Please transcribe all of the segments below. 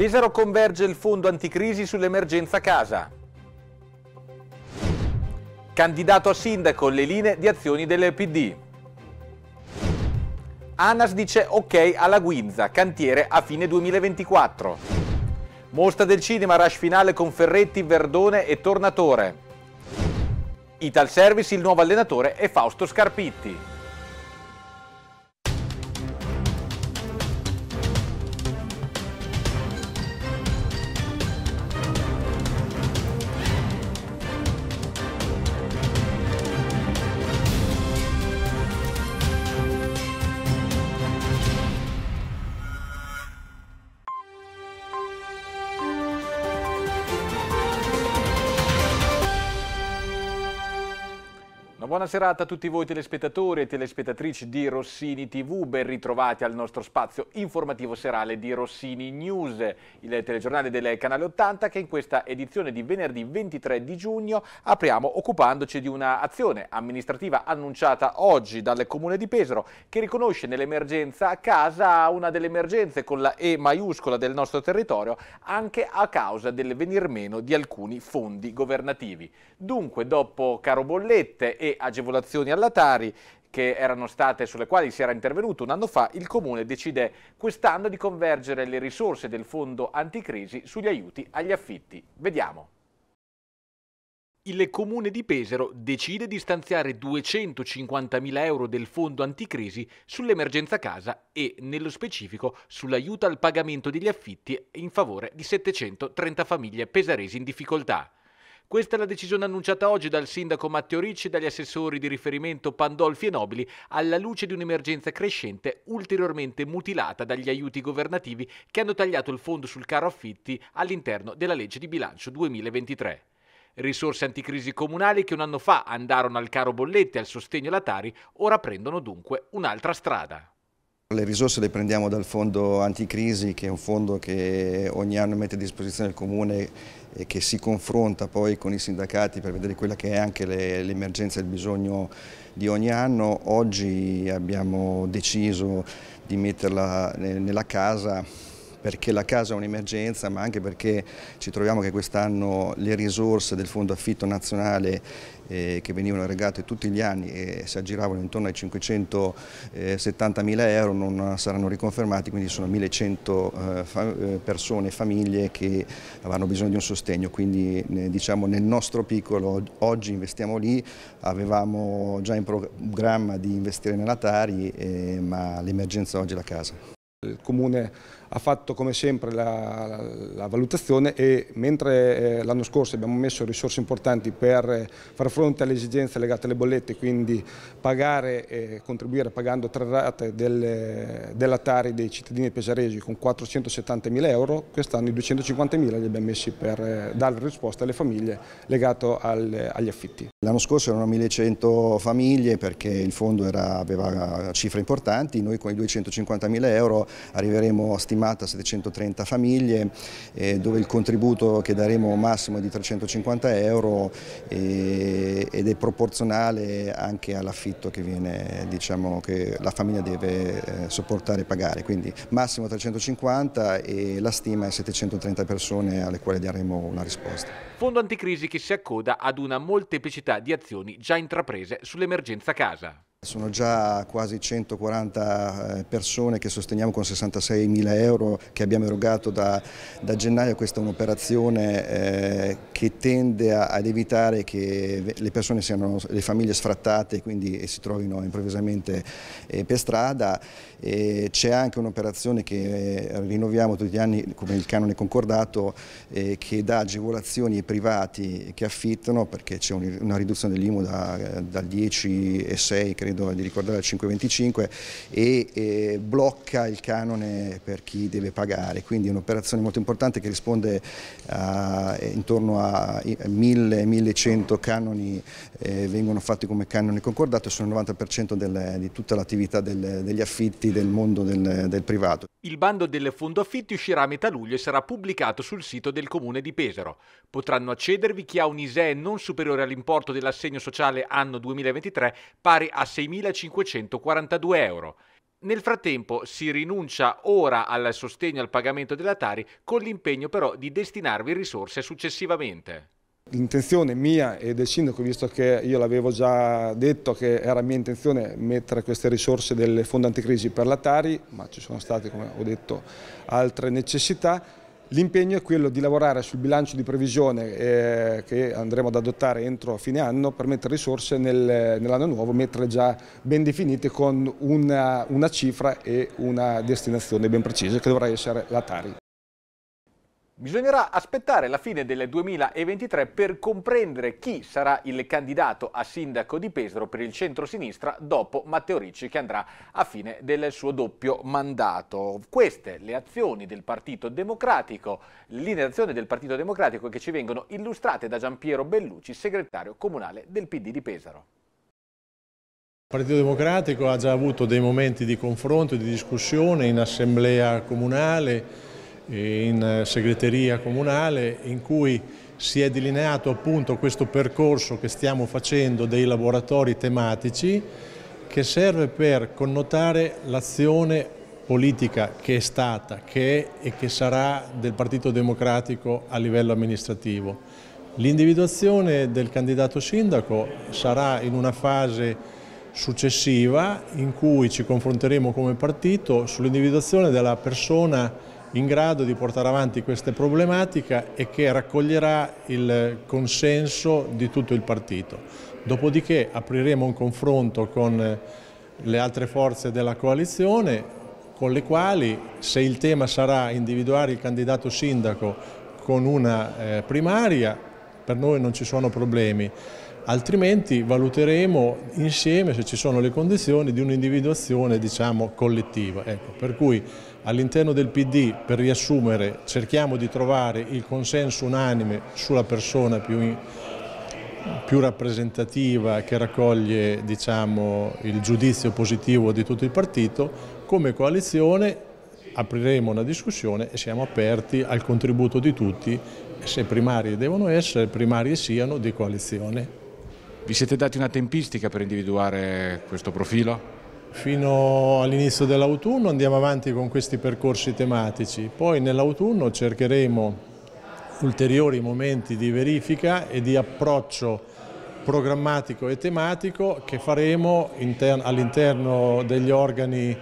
Pesaro converge il fondo anticrisi sull'emergenza casa. Candidato a sindaco le linee di azioni del PD. Anas dice ok alla Guinza, cantiere a fine 2024. Mostra del cinema, rush finale con Ferretti, Verdone e Tornatore. Ital Service, il nuovo allenatore è Fausto Scarpitti. buona serata a tutti voi telespettatori e telespettatrici di Rossini TV, ben ritrovati al nostro spazio informativo serale di Rossini News, il telegiornale del canale 80 che in questa edizione di venerdì 23 di giugno apriamo occupandoci di un'azione amministrativa annunciata oggi dal Comune di Pesaro che riconosce nell'emergenza a casa una delle emergenze con la E maiuscola del nostro territorio anche a causa del venir meno di alcuni fondi governativi. Dunque, dopo Caro Bollette e agevolazioni all'Atari che erano state, sulle quali si era intervenuto un anno fa, il Comune decide quest'anno di convergere le risorse del fondo anticrisi sugli aiuti agli affitti. Vediamo. Il Comune di Pesaro decide di stanziare 250.000 euro del fondo anticrisi sull'emergenza casa e, nello specifico, sull'aiuto al pagamento degli affitti in favore di 730 famiglie pesaresi in difficoltà. Questa è la decisione annunciata oggi dal sindaco Matteo Ricci e dagli assessori di riferimento Pandolfi e Nobili alla luce di un'emergenza crescente ulteriormente mutilata dagli aiuti governativi che hanno tagliato il fondo sul caro affitti all'interno della legge di bilancio 2023. Risorse anticrisi comunali che un anno fa andarono al caro bollette e al sostegno alla Tari ora prendono dunque un'altra strada. Le risorse le prendiamo dal fondo anticrisi che è un fondo che ogni anno mette a disposizione il comune e che si confronta poi con i sindacati per vedere quella che è anche l'emergenza e il bisogno di ogni anno. Oggi abbiamo deciso di metterla nella casa perché la casa è un'emergenza ma anche perché ci troviamo che quest'anno le risorse del fondo affitto nazionale eh, che venivano erogate tutti gli anni e si aggiravano intorno ai 570 mila euro non saranno riconfermati, quindi sono 1100 eh, fa, eh, persone, famiglie che avranno bisogno di un sostegno, quindi eh, diciamo nel nostro piccolo oggi investiamo lì, avevamo già in programma di investire nella Tari, eh, ma l'emergenza oggi è la casa. Il comune ha fatto come sempre la, la valutazione e mentre eh, l'anno scorso abbiamo messo risorse importanti per eh, far fronte alle esigenze legate alle bollette, quindi pagare e eh, contribuire pagando tre rate del, eh, dell'Atari dei cittadini pesaresi con 470 mila euro, quest'anno i 250 mila li abbiamo messi per dare risposta alle famiglie legato al, agli affitti. L'anno scorso erano 1100 famiglie perché il fondo era, aveva cifre importanti, noi con i 250 mila euro arriveremo a stimare stimata 730 famiglie eh, dove il contributo che daremo massimo è di 350 euro eh, ed è proporzionale anche all'affitto che, diciamo, che, la famiglia deve eh, sopportare e pagare, quindi massimo 350 e la stima è 730 persone alle quali daremo una risposta. Fondo anticrisi che si accoda ad una molteplicità di azioni già intraprese sull'emergenza casa. Sono già quasi 140 eh, persone che sosteniamo con 66 mila euro che abbiamo erogato da, da gennaio. Questa è un'operazione eh, che tende a, ad evitare che le persone siano, le famiglie sfrattate quindi, e si trovino improvvisamente eh, per strada. C'è anche un'operazione che eh, rinnoviamo tutti gli anni come il canone concordato eh, che dà agevolazioni ai privati che affittano perché c'è un, una riduzione dell'IMU da, dal 10,6 credo credo di ricordare al 5,25 e eh, blocca il canone per chi deve pagare, quindi è un'operazione molto importante che risponde a, eh, intorno a 1000-1100 canoni eh, vengono fatti come canone concordato e sono il 90% del, di tutta l'attività degli affitti del mondo del, del privato. Il bando del fondo affitti uscirà a metà luglio e sarà pubblicato sul sito del comune di Pesaro. Potranno accedervi chi ha un ISEE non superiore all'importo dell'assegno sociale anno 2023 pari a 6.542 euro. Nel frattempo si rinuncia ora al sostegno al pagamento della Tari con l'impegno però di destinarvi risorse successivamente. L'intenzione mia e del sindaco, visto che io l'avevo già detto che era mia intenzione mettere queste risorse del fondo anticrisi per la Tari, ma ci sono state, come ho detto, altre necessità, l'impegno è quello di lavorare sul bilancio di previsione eh, che andremo ad adottare entro fine anno per mettere risorse nel, nell'anno nuovo, mettere già ben definite con una, una cifra e una destinazione ben precisa che dovrà essere la Tari. Bisognerà aspettare la fine del 2023 per comprendere chi sarà il candidato a sindaco di Pesaro per il centro-sinistra dopo Matteo Ricci che andrà a fine del suo doppio mandato. Queste le azioni del Partito Democratico, le linee d'azione del Partito Democratico che ci vengono illustrate da Giampiero Bellucci, segretario comunale del PD di Pesaro. Il Partito Democratico ha già avuto dei momenti di confronto, e di discussione in assemblea comunale, in eh, segreteria comunale in cui si è delineato appunto questo percorso che stiamo facendo dei laboratori tematici che serve per connotare l'azione politica che è stata, che è e che sarà del Partito Democratico a livello amministrativo. L'individuazione del candidato sindaco sarà in una fase successiva in cui ci confronteremo come partito sull'individuazione della persona in grado di portare avanti questa problematica e che raccoglierà il consenso di tutto il partito. Dopodiché apriremo un confronto con eh, le altre forze della coalizione con le quali se il tema sarà individuare il candidato sindaco con una eh, primaria per noi non ci sono problemi altrimenti valuteremo insieme se ci sono le condizioni di un'individuazione diciamo, collettiva. Ecco, per cui All'interno del PD, per riassumere, cerchiamo di trovare il consenso unanime sulla persona più, più rappresentativa che raccoglie diciamo, il giudizio positivo di tutto il partito. Come coalizione apriremo una discussione e siamo aperti al contributo di tutti, se primarie devono essere, primarie siano, di coalizione. Vi siete dati una tempistica per individuare questo profilo? Fino all'inizio dell'autunno andiamo avanti con questi percorsi tematici, poi nell'autunno cercheremo ulteriori momenti di verifica e di approccio programmatico e tematico che faremo all'interno degli organi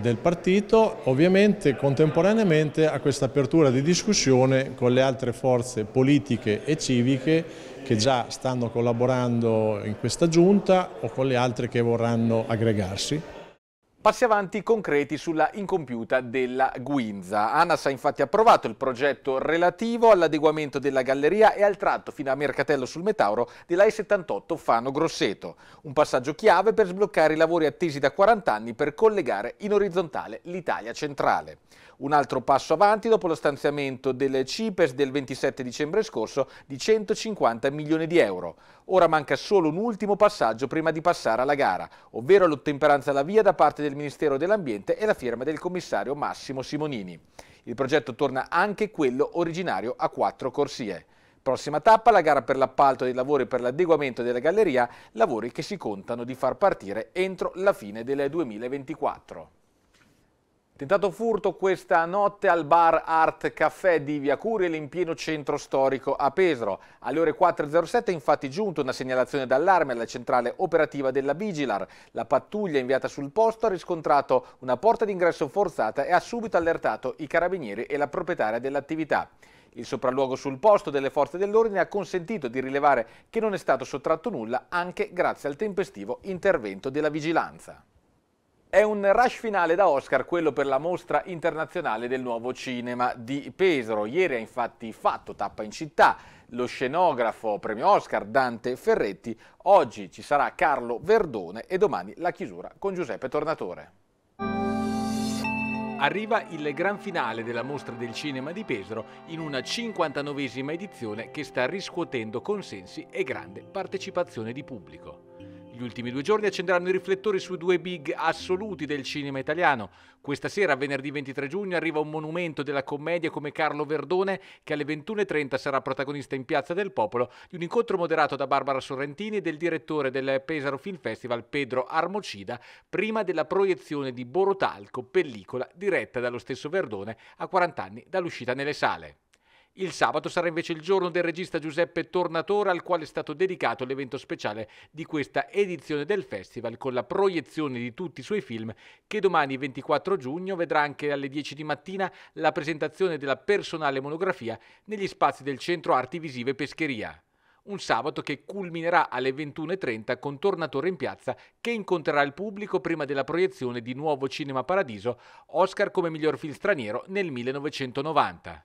del partito, ovviamente contemporaneamente a questa apertura di discussione con le altre forze politiche e civiche che già stanno collaborando in questa giunta o con le altre che vorranno aggregarsi. Passi avanti concreti sulla incompiuta della Guinza. ANAS ha infatti approvato il progetto relativo all'adeguamento della galleria e al tratto fino a Mercatello sul Metauro della E78 Fano Grosseto, un passaggio chiave per sbloccare i lavori attesi da 40 anni per collegare in orizzontale l'Italia centrale. Un altro passo avanti dopo lo stanziamento del CIPES del 27 dicembre scorso di 150 milioni di euro. Ora manca solo un ultimo passaggio prima di passare alla gara, ovvero l'ottemperanza alla via da parte del Ministero dell'Ambiente e la firma del commissario Massimo Simonini. Il progetto torna anche quello originario a quattro corsie. Prossima tappa la gara per l'appalto dei lavori per l'adeguamento della galleria, lavori che si contano di far partire entro la fine del 2024. Tentato furto questa notte al bar Art Caffè di Via Curiel in pieno centro storico a Pesaro. Alle ore 4.07 è infatti giunta una segnalazione d'allarme alla centrale operativa della Vigilar. La pattuglia inviata sul posto ha riscontrato una porta d'ingresso forzata e ha subito allertato i carabinieri e la proprietaria dell'attività. Il sopralluogo sul posto delle forze dell'ordine ha consentito di rilevare che non è stato sottratto nulla anche grazie al tempestivo intervento della vigilanza. È un rush finale da Oscar, quello per la mostra internazionale del nuovo cinema di Pesaro. Ieri ha infatti fatto tappa in città lo scenografo premio Oscar Dante Ferretti. Oggi ci sarà Carlo Verdone e domani la chiusura con Giuseppe Tornatore. Arriva il gran finale della mostra del cinema di Pesaro in una 59esima edizione che sta riscuotendo consensi e grande partecipazione di pubblico. Gli ultimi due giorni accenderanno i riflettori su due big assoluti del cinema italiano. Questa sera, venerdì 23 giugno, arriva un monumento della commedia come Carlo Verdone che alle 21.30 sarà protagonista in Piazza del Popolo di un incontro moderato da Barbara Sorrentini e del direttore del Pesaro Film Festival Pedro Armocida prima della proiezione di Borotalco, pellicola diretta dallo stesso Verdone a 40 anni dall'uscita nelle sale. Il sabato sarà invece il giorno del regista Giuseppe Tornatore al quale è stato dedicato l'evento speciale di questa edizione del festival con la proiezione di tutti i suoi film che domani 24 giugno vedrà anche alle 10 di mattina la presentazione della personale monografia negli spazi del Centro Arti Visive Pescheria. Un sabato che culminerà alle 21.30 con Tornatore in piazza che incontrerà il pubblico prima della proiezione di Nuovo Cinema Paradiso, Oscar come miglior film straniero nel 1990.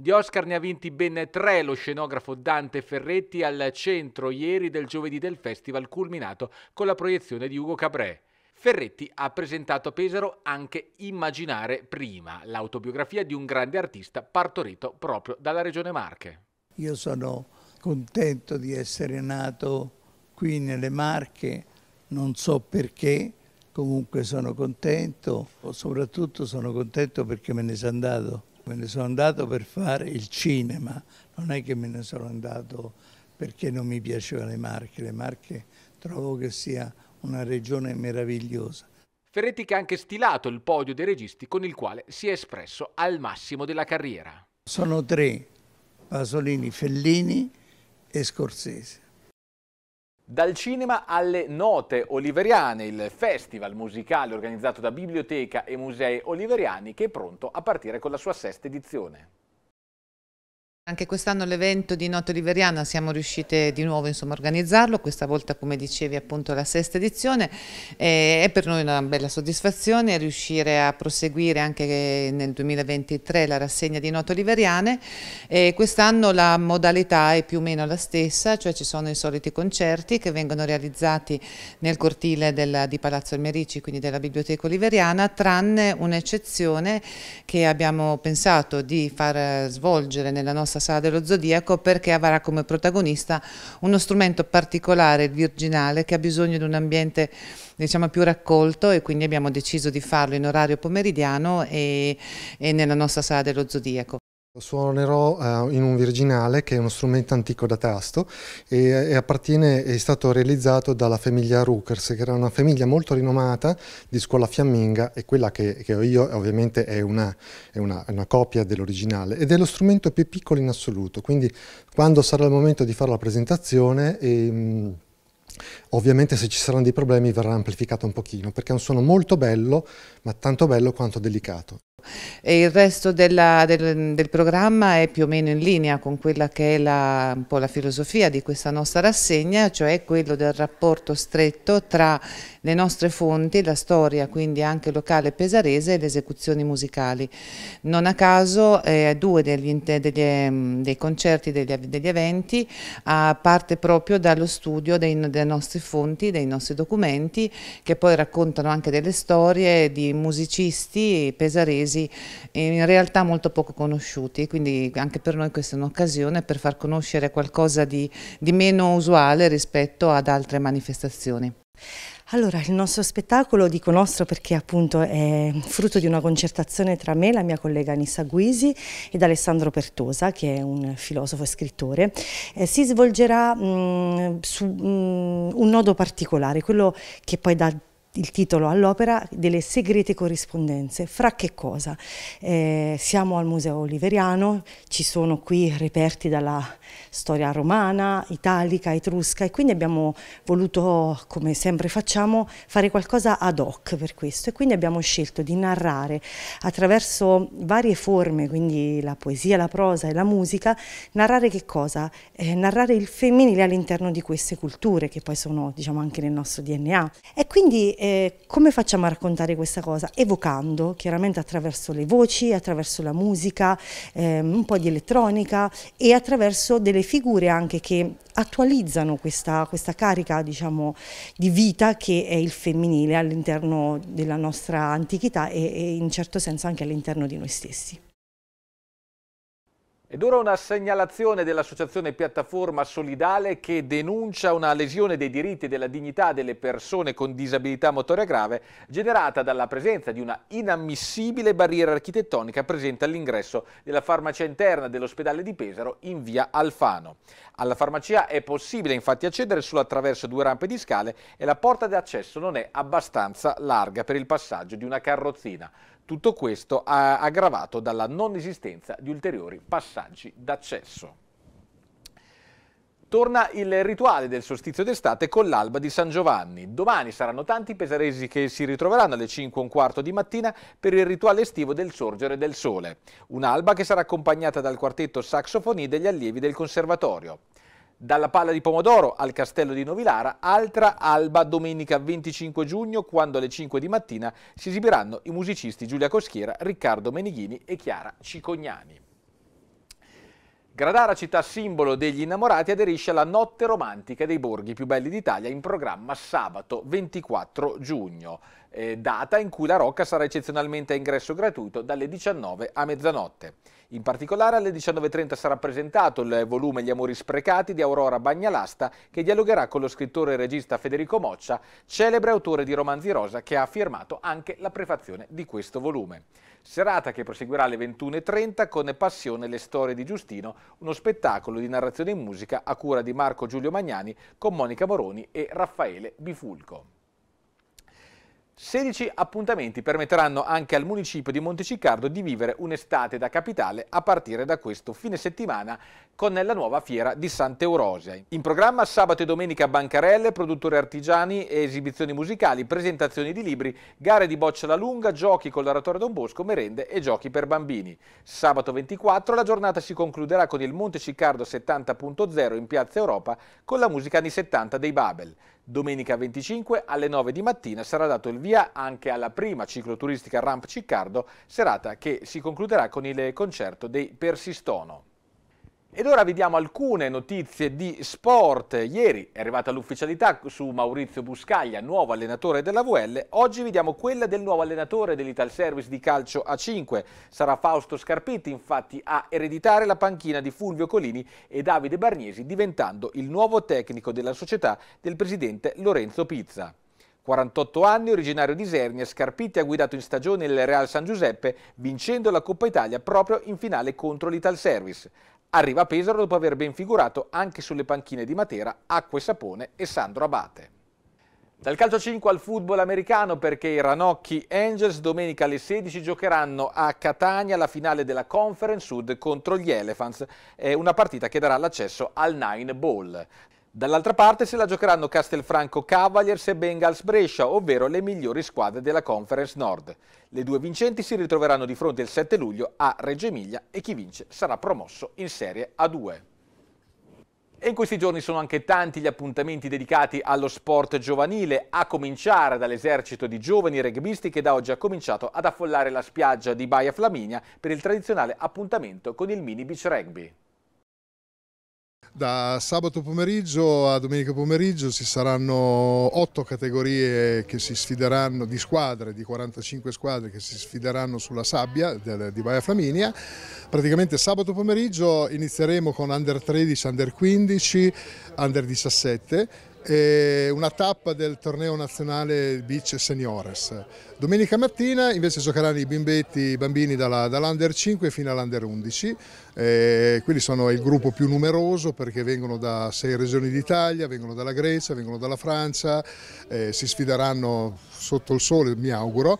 Di Oscar ne ha vinti ben tre lo scenografo Dante Ferretti al centro ieri del giovedì del festival culminato con la proiezione di Ugo Cabré. Ferretti ha presentato a Pesaro anche Immaginare Prima, l'autobiografia di un grande artista partorito proprio dalla regione Marche. Io sono contento di essere nato qui nelle Marche, non so perché, comunque sono contento, soprattutto sono contento perché me ne sono andato Me ne sono andato per fare il cinema, non è che me ne sono andato perché non mi piacevano le Marche, le Marche trovo che sia una regione meravigliosa. Ferretti che ha anche stilato il podio dei registi con il quale si è espresso al massimo della carriera. Sono tre, Pasolini, Fellini e Scorsese. Dal cinema alle note oliveriane, il festival musicale organizzato da Biblioteca e Musei Oliveriani che è pronto a partire con la sua sesta edizione. Anche quest'anno l'evento di Notte Oliveriana siamo riuscite di nuovo insomma, a organizzarlo, questa volta come dicevi appunto la sesta edizione, eh, è per noi una bella soddisfazione riuscire a proseguire anche nel 2023 la rassegna di Notte Oliveriane, eh, quest'anno la modalità è più o meno la stessa, cioè ci sono i soliti concerti che vengono realizzati nel cortile della, di Palazzo Almerici, quindi della Biblioteca Oliveriana, tranne un'eccezione che abbiamo pensato di far svolgere nella nostra Sala dello Zodiaco perché avrà come protagonista uno strumento particolare, il virginale, che ha bisogno di un ambiente diciamo, più raccolto e quindi abbiamo deciso di farlo in orario pomeridiano e, e nella nostra Sala dello Zodiaco suonerò uh, in un virginale che è uno strumento antico da tasto e, e, appartiene, è stato realizzato dalla famiglia Rookers, che era una famiglia molto rinomata di scuola fiamminga e quella che, che ho io ovviamente è una, è una, una copia dell'originale ed è lo strumento più piccolo in assoluto, quindi quando sarà il momento di fare la presentazione... E, ehm, mh, Ovviamente se ci saranno dei problemi verrà amplificato un pochino perché è un suono molto bello ma tanto bello quanto delicato. E il resto della, del, del, programma è più o meno in linea con quella che è la, un po' la filosofia di questa nostra rassegna, cioè quello del rapporto stretto tra le nostre fonti, la storia quindi anche locale pesarese e le esecuzioni musicali. Non a caso eh, due degli, degli, ehm, dei concerti, degli, degli, eventi, a parte proprio dallo studio dei, delle nostre fonti, dei nostri documenti, che poi raccontano anche delle storie di musicisti pesaresi in realtà molto poco conosciuti, quindi anche per noi questa è un'occasione per far conoscere qualcosa di, di meno usuale rispetto ad altre manifestazioni. Allora, il nostro spettacolo, dico nostro perché appunto è frutto di una concertazione tra me, la mia collega Anissa Guisi ed Alessandro Pertosa, che è un filosofo e scrittore, eh, si svolgerà mh, mm, su mh, mm, un nodo particolare, quello che poi da il titolo all'opera delle segrete corrispondenze. Fra che cosa? Eh, siamo al Museo Oliveriano, ci sono qui reperti dalla storia romana, italica, etrusca e quindi abbiamo voluto, come sempre facciamo, fare qualcosa ad hoc per questo e quindi abbiamo scelto di narrare attraverso varie forme, quindi la poesia, la prosa e la musica, narrare che cosa? Eh, narrare il femminile all'interno di queste culture che poi sono diciamo anche nel nostro DNA. E quindi eh, come facciamo a raccontare questa cosa? Evocando, chiaramente attraverso le voci, attraverso la musica, ehm, un po' di elettronica e attraverso delle figure anche che attualizzano questa, questa carica diciamo, di vita che è il femminile all'interno della nostra antichità e, e in certo senso anche all'interno di noi stessi. Ed ora una segnalazione dell'associazione Piattaforma Solidale che denuncia una lesione dei diritti e della dignità delle persone con disabilità motoria grave generata dalla presenza di una inammissibile barriera architettonica presente all'ingresso della farmacia interna dell'ospedale di Pesaro in via Alfano. Alla farmacia è possibile infatti accedere solo attraverso due rampe di scale e la porta d'accesso non è abbastanza larga per il passaggio di una carrozzina. Tutto questo aggravato dalla non esistenza di ulteriori passaggi d'accesso torna il rituale del solstizio d'estate con l'alba di San Giovanni. Domani saranno tanti i pesaresi che si ritroveranno alle 5 e un quarto di mattina per il rituale estivo del sorgere del sole. Un'alba che sarà accompagnata dal quartetto saxofoni degli allievi del conservatorio. Dalla palla di pomodoro al castello di Novilara, altra alba domenica 25 giugno quando alle 5 di mattina si esibiranno i musicisti Giulia Coschiera, Riccardo Menighini e Chiara Cicognani. Gradara, città simbolo degli innamorati, aderisce alla Notte Romantica dei borghi più belli d'Italia in programma sabato 24 giugno, eh, data in cui la Rocca sarà eccezionalmente a ingresso gratuito dalle 19 a mezzanotte. In particolare alle 19.30 sarà presentato il volume Gli amori sprecati di Aurora Bagnalasta che dialogherà con lo scrittore e regista Federico Moccia, celebre autore di romanzi rosa che ha firmato anche la prefazione di questo volume. Serata che proseguirà alle 21.30 con Passione le storie di Giustino, uno spettacolo di narrazione in musica a cura di Marco Giulio Magnani con Monica Moroni e Raffaele Bifulco. 16 appuntamenti permetteranno anche al municipio di Monteciccardo di vivere un'estate da capitale a partire da questo fine settimana con la nuova fiera di Sant'Eurosea. In programma sabato e domenica bancarelle, produttori artigiani e esibizioni musicali, presentazioni di libri, gare di boccia alla lunga, giochi con l'oratorio Don Bosco, merende e giochi per bambini. Sabato 24 la giornata si concluderà con il Monteciccardo 70.0 in Piazza Europa con la musica anni 70 dei Babel. Domenica 25 alle 9 di mattina sarà dato il via anche alla prima cicloturistica Ramp Ciccardo, serata che si concluderà con il concerto dei Persistono. Ed ora vediamo alcune notizie di sport. Ieri è arrivata l'ufficialità su Maurizio Buscaglia, nuovo allenatore della VL. Oggi vediamo quella del nuovo allenatore dell'Ital Service di calcio A5. Sarà Fausto Scarpitti infatti a ereditare la panchina di Fulvio Colini e Davide Barniesi diventando il nuovo tecnico della società del presidente Lorenzo Pizza. 48 anni, originario di Isernia, Scarpitti ha guidato in stagione il Real San Giuseppe vincendo la Coppa Italia proprio in finale contro l'Ital Service. Arriva Pesaro dopo aver ben figurato anche sulle panchine di Matera, Acqua e Sapone e Sandro Abate. Dal calcio 5 al football americano perché i Ranocchi Angels domenica alle 16 giocheranno a Catania la finale della Conference Sud contro gli Elephants, una partita che darà l'accesso al Nine Ball. Dall'altra parte se la giocheranno Castelfranco Cavaliers e Bengals Brescia, ovvero le migliori squadre della Conference Nord. Le due vincenti si ritroveranno di fronte il 7 luglio a Reggio Emilia e chi vince sarà promosso in Serie A2. E in questi giorni sono anche tanti gli appuntamenti dedicati allo sport giovanile, a cominciare dall'esercito di giovani rugbyisti che da oggi ha cominciato ad affollare la spiaggia di Baia Flaminia per il tradizionale appuntamento con il mini beach rugby. Da sabato pomeriggio a domenica pomeriggio ci saranno otto categorie che si sfideranno di squadre, di 45 squadre che si sfideranno sulla sabbia di Baia Flaminia. Praticamente sabato pomeriggio inizieremo con under 13, under 15, under 17 una tappa del torneo nazionale Beach Seniores. Domenica mattina invece giocheranno i bimbetti, i bambini dall'Under 5 fino all'Under 11. Eh, quelli sono il gruppo più numeroso perché vengono da sei regioni d'Italia, vengono dalla Grecia, vengono dalla Francia, eh, si sfideranno sotto il sole, mi auguro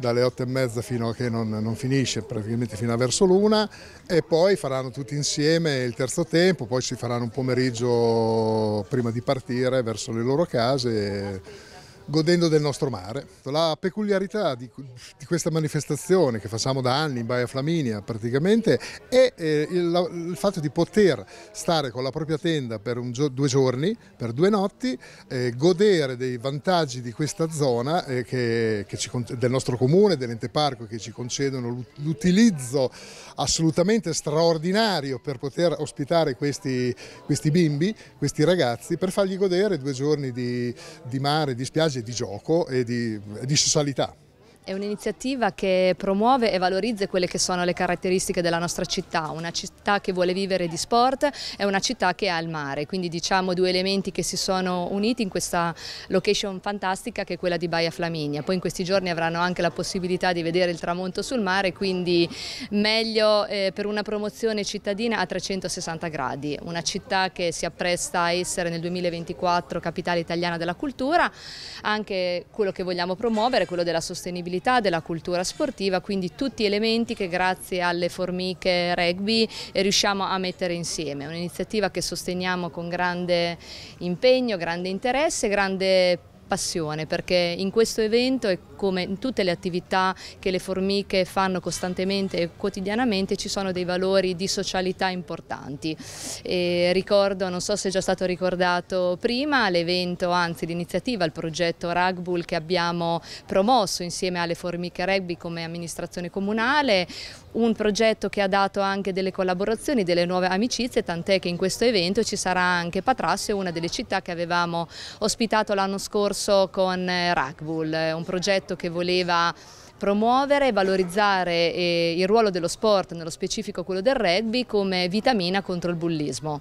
dalle 8 e mezza fino a che non, non finisce, praticamente fino a verso l'una e poi faranno tutti insieme il terzo tempo, poi si faranno un pomeriggio prima di partire verso le loro case godendo del nostro mare. La peculiarità di, di, questa manifestazione che facciamo da anni in Baia Flaminia praticamente è eh, il, il, fatto di poter stare con la propria tenda per gio due giorni, per due notti, eh, godere dei vantaggi di questa zona eh, che, che ci, del nostro comune, dell'ente parco che ci concedono l'utilizzo assolutamente straordinario per poter ospitare questi, questi, bimbi, questi ragazzi, per fargli godere due giorni di, di mare, di spiagge di gioco e di, di socialità. È un'iniziativa che promuove e valorizza quelle che sono le caratteristiche della nostra città, una città che vuole vivere di sport è una città che ha il mare, quindi diciamo due elementi che si sono uniti in questa location fantastica che è quella di Baia Flaminia. Poi in questi giorni avranno anche la possibilità di vedere il tramonto sul mare, quindi meglio eh, per una promozione cittadina a 360 gradi, una città che si appresta a essere nel 2024 capitale italiana della cultura, anche quello che vogliamo promuovere, è quello della sostenibilità disabilità, della cultura sportiva, quindi tutti elementi che grazie alle formiche rugby eh, riusciamo a mettere insieme. È un'iniziativa che sosteniamo con grande impegno, grande interesse, grande passione perché in questo evento è come in tutte le attività che le formiche fanno costantemente e quotidianamente ci sono dei valori di socialità importanti. E ricordo, non so se è già stato ricordato prima, l'evento, anzi l'iniziativa, il progetto Ragbull che abbiamo promosso insieme alle formiche rugby come amministrazione comunale, un progetto che ha dato anche delle collaborazioni, delle nuove amicizie, tant'è che in questo evento ci sarà anche Patrasso, una delle città che avevamo ospitato l'anno scorso con eh, Ragbull, un progetto progetto che voleva promuovere e valorizzare eh, il ruolo dello sport, nello specifico quello del rugby, come vitamina contro il bullismo.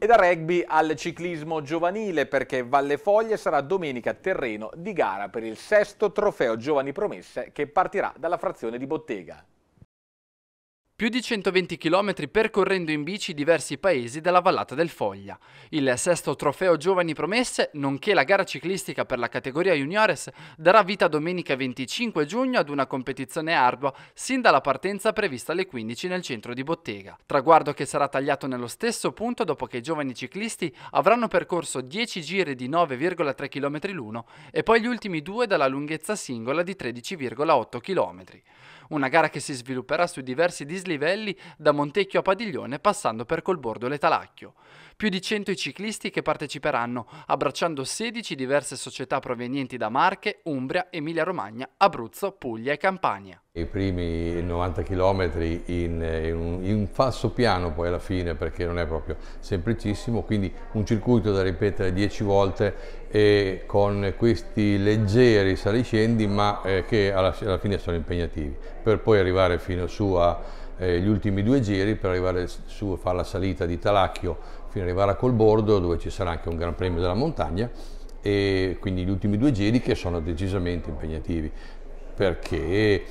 E da rugby al ciclismo giovanile perché Valle Foglie sarà domenica terreno di gara per il sesto trofeo Giovani Promesse che partirà dalla frazione di Bottega più di 120 km percorrendo in bici diversi paesi della Vallata del Foglia. Il sesto trofeo Giovani Promesse, nonché la gara ciclistica per la categoria juniores, darà vita domenica 25 giugno ad una competizione ardua sin dalla partenza prevista alle 15 nel centro di Bottega. Traguardo che sarà tagliato nello stesso punto dopo che i giovani ciclisti avranno percorso 10 giri di 9,3 km l'uno e poi gli ultimi due dalla lunghezza singola di 13,8 km una gara che si svilupperà su diversi dislivelli da Montecchio a Padiglione passando per Colbordo e Letalacchio. Più di 100 i ciclisti che parteciperanno, abbracciando 16 diverse società provenienti da Marche, Umbria, Emilia-Romagna, Abruzzo, Puglia e Campania. I primi 90 km in, eh, in, un, in un falso piano poi alla fine perché non è proprio semplicissimo, quindi un circuito da ripetere 10 volte e con questi leggeri saliscendi ma eh, che alla, alla, fine sono impegnativi per poi arrivare fino su agli eh, ultimi due giri per arrivare su a fare la salita di Talacchio fino ad arrivare a Colbordo dove ci sarà anche un gran premio della montagna e quindi gli ultimi due giri che sono decisamente impegnativi perché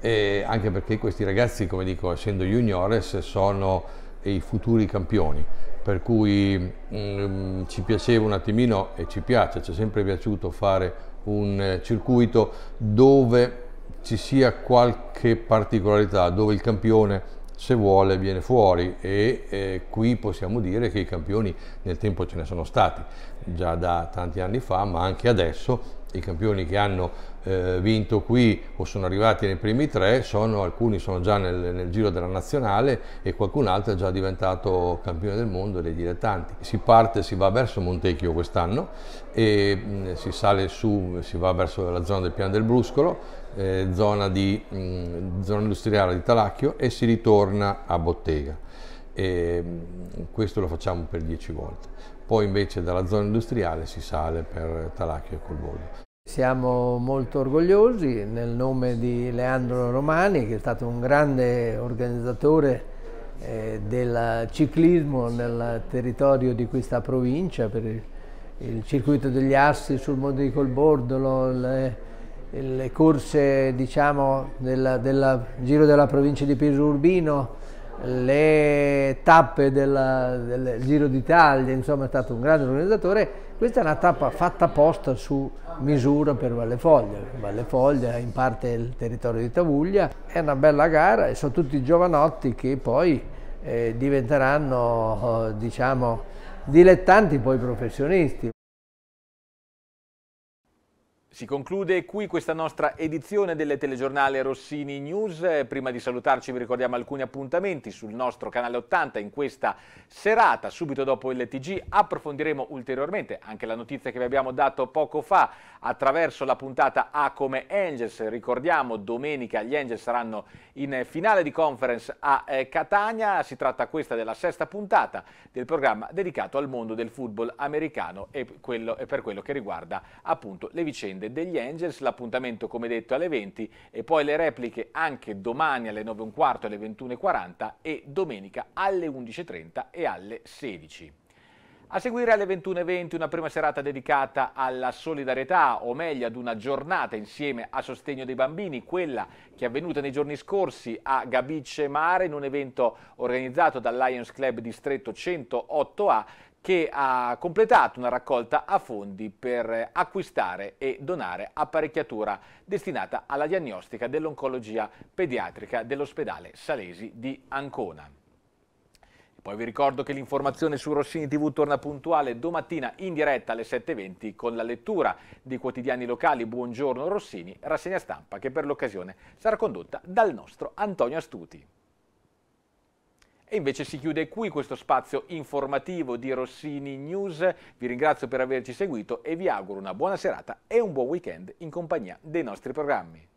eh, anche perché questi ragazzi come dico essendo juniores sono e i futuri campioni, per cui mh, mm, ci piaceva un attimino e ci piace, ci è sempre piaciuto fare un eh, circuito dove ci sia qualche particolarità, dove il campione se vuole viene fuori e eh, qui possiamo dire che i campioni nel tempo ce ne sono stati già da tanti anni fa ma anche adesso i campioni che hanno eh, vinto qui o sono arrivati nei primi tre, sono, alcuni sono già nel, nel, giro della nazionale e qualcun altro è già diventato campione del mondo dei dilettanti. Si parte, si va verso Montecchio quest'anno e mh, si sale su, si va verso la zona del Piano del Bruscolo, eh, zona, di, mh, zona industriale di Talacchio e si ritorna a Bottega. E, mh, questo lo facciamo per dieci volte poi invece dalla zona industriale si sale per Talacchio e Colbollo. Siamo molto orgogliosi nel nome di Leandro Romani che è stato un grande organizzatore eh, del ciclismo nel territorio di questa provincia per il, il circuito degli assi sul Monte di Colbordolo, le, le corse diciamo, del, del giro della provincia di Piso Urbino, le tappe della, del Giro d'Italia, insomma è stato un grande organizzatore questa è una tappa fatta apposta su misura per Vallefoglia. Vallefoglia in parte è il territorio di Tavuglia, è una bella gara e sono tutti giovanotti che poi eh, diventeranno, eh, diciamo, dilettanti poi professionisti. Si conclude qui questa nostra edizione del telegiornale Rossini News. Prima di salutarci vi ricordiamo alcuni appuntamenti sul nostro canale 80 in questa serata. Subito dopo il TG approfondiremo ulteriormente anche la notizia che vi abbiamo dato poco fa attraverso la puntata A come Angels. Ricordiamo domenica gli Angels saranno in finale di conference a eh, Catania. Si tratta questa della sesta puntata del programma dedicato al mondo del football americano e, quello, e per quello che riguarda appunto le vicende grande degli Angels, l'appuntamento come detto alle 20 e poi le repliche anche domani alle 9.15 alle 21.40 e domenica alle 11.30 e alle 16. A seguire alle 21.20 una prima serata dedicata alla solidarietà, o meglio ad una giornata insieme a sostegno dei bambini, quella che è avvenuta nei giorni scorsi a Gabice Mare in un evento organizzato dal Lions Club Distretto 108A che ha completato una raccolta a fondi per acquistare e donare apparecchiatura destinata alla diagnostica dell'oncologia pediatrica dell'ospedale Salesi di Ancona. Poi vi ricordo che l'informazione su Rossini TV torna puntuale domattina in diretta alle 7.20 con la lettura di quotidiani locali Buongiorno Rossini, rassegna stampa che per l'occasione sarà condotta dal nostro Antonio Astuti. E invece si chiude qui questo spazio informativo di Rossini News. Vi ringrazio per averci seguito e vi auguro una buona serata e un buon weekend in compagnia dei nostri programmi.